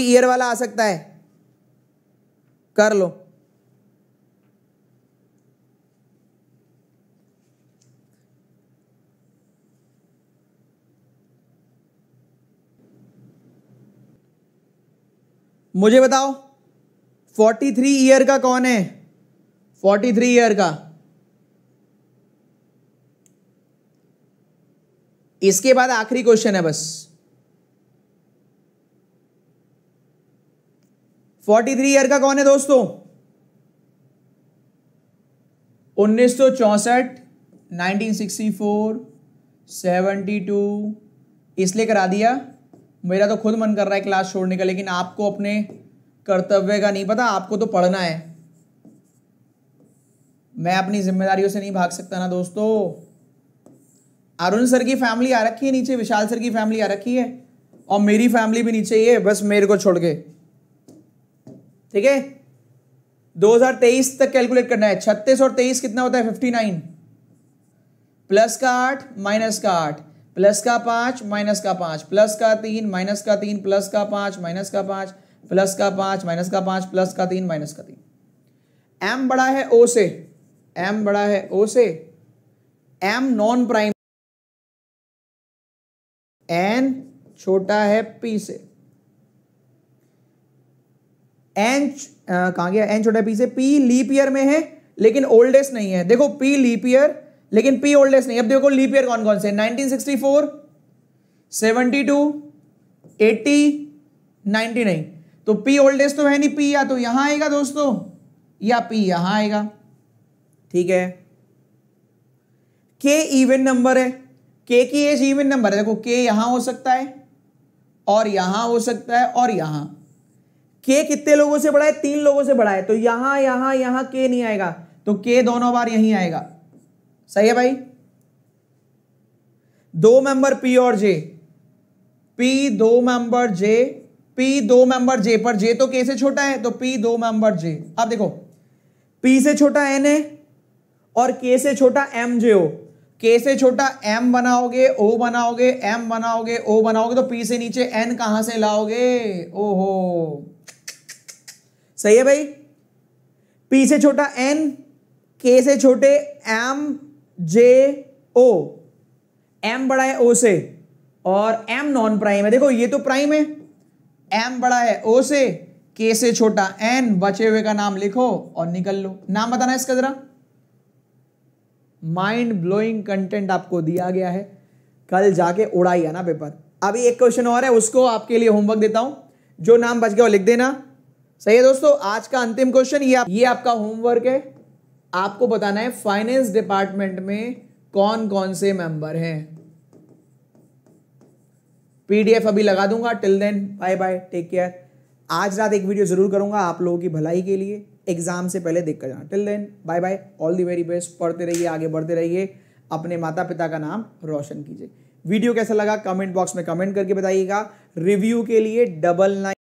year वाला आ सकता है कर लो मुझे बताओ 43 ईयर का कौन है 43 ईयर का इसके बाद आखिरी क्वेश्चन है बस फोर्टी थ्री ईयर का कौन है दोस्तों उन्नीस सौ चौसठ nineteen sixty four seventy two इसलिए करा दिया मेरा तो खुद मन कर रहा है क्लास छोड़ने का लेकिन आपको अपने कर्तव्य का नहीं पता आपको तो पढ़ना है मैं अपनी जिम्मेदारियों से नहीं भाग सकता ना दोस्तों अरुण सर की फैमिली आ रखी है नीचे विशाल सर की फैमिली आ रखी है और मेरी फैमिली भी नीचे ही है बस मेरे को छोड़ के ठीक है 2023 तक कैलकुलेट करना है 36 और 23 कितना होता है 59 प्लस का आठ माइनस का आठ प्लस का पांच माइनस का पांच प्लस का तीन माइनस का तीन प्लस का पांच माइनस का पांच प्लस का पांच माइनस का पांच प्लस का तीन माइनस का तीन एम बड़ा है ओ से एम बड़ा है ओ से एम नॉन प्राइम एन छोटा है पी से एन कहाँ गया एन छोटा पी से पी लीप ईयर में है लेकिन ओल्डेस्ट नहीं है देखो पी लीप ईयर लेकिन पी ओल्डेस्ट नहीं अब देखो लीप ईयर कौन कौन से 1964 72 80 90 नहीं तो पी ओल्डेस्ट तो है नहीं पी या तो यहां आएगा दोस्तों या पी यहां आएगा ठीक है के इवन नंबर है के की एज इवन नंबर है देखो के यहां हो सकता है और यहां हो सकता है और यहां के कितने लोगों से बढ़ा है तीन लोगों से बढ़ा है तो यहां यहां यहां के नहीं आएगा तो के दोनों बार यहीं आएगा सही है भाई दो मेंबर पी और जे पी दो मेंबर जे पी दो मेंबर जे पर जे तो के से छोटा है तो पी दो मेंबर जे आप देखो पी से छोटा एन है और के से छोटा एम जे हो के से छोटा एम बनाओगे ओ बनाओगे एम बनाओगे ओ बनाओगे तो पी से नीचे एन कहां से लाओगे ओहो सही है भाई पी से छोटा एन के से छोटे एम जे ओ एम बड़ा है ओ से और एम नॉन प्राइम है देखो ये तो प्राइम है एम बड़ा है ओ से के से छोटा एन बचे हुए का नाम लिखो और निकल लो नाम बताना इसका जरा माइंड ब्लोइंग कंटेंट आपको दिया गया है कल जाके है ना पेपर अभी एक क्वेश्चन और है उसको आपके लिए होमवर्क देता हूं जो नाम बच गया वो लिख देना सही है दोस्तों आज का अंतिम क्वेश्चन ये आप, ये आपका होमवर्क है आपको बताना है फाइनेंस डिपार्टमेंट में कौन कौन से मेंबर हैं पीडीएफ अभी लगा दूंगा till then bye bye take care आज रात एक वीडियो जरूर करूंगा आप लोगों की भलाई के लिए एग्जाम से पहले देख कर जाना till then bye bye all the very best पढ़ते रहिए आगे बढ़ते रहिए अपने माता पिता का नाम रोशन कीजिए वीडियो कैसा लगा कमेंट बॉक्स में कमेंट करके बताइएगा रिव्यू के लिए डबल नाइन